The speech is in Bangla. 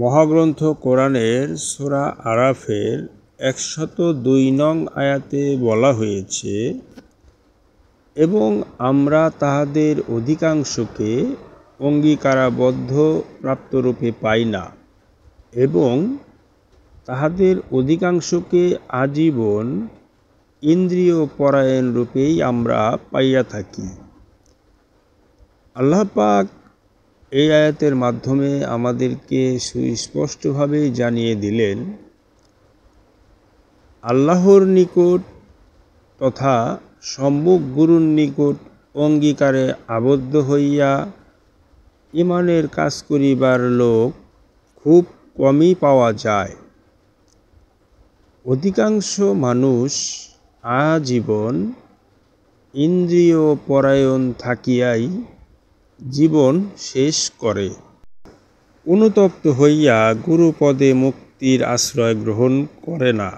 মহাগ্রন্থ কোরআনের সোরা আরাফের একশত দুই নং আয়াতে বলা হয়েছে এবং আমরা তাহাদের অধিকাংশকে অঙ্গীকারাবদ্ধ প্রাপ্তরূপে পাই না এবং তাহাদের অধিকাংশকে আজীবন ইন্দ্রিয় পরায়ণ রূপেই আমরা পাইয়া থাকি আল্লাহ পাক এই আয়াতের মাধ্যমে আমাদেরকে সুস্পষ্টভাবে জানিয়ে দিলেন আল্লাহর নিকট তথা সম্মুখ গুরুর নিকট অঙ্গীকারে আবদ্ধ হইয়া ইমানের কাজ করিবার লোক খুব কমই পাওয়া যায় অধিকাংশ মানুষ আজীবন ইন্দ্রিয় পরায়ণ থাকিয়াই জীবন শেষ করে অনুতপ্ত হইয়া গুরুপদে মুক্তির আশ্রয় গ্রহণ করে না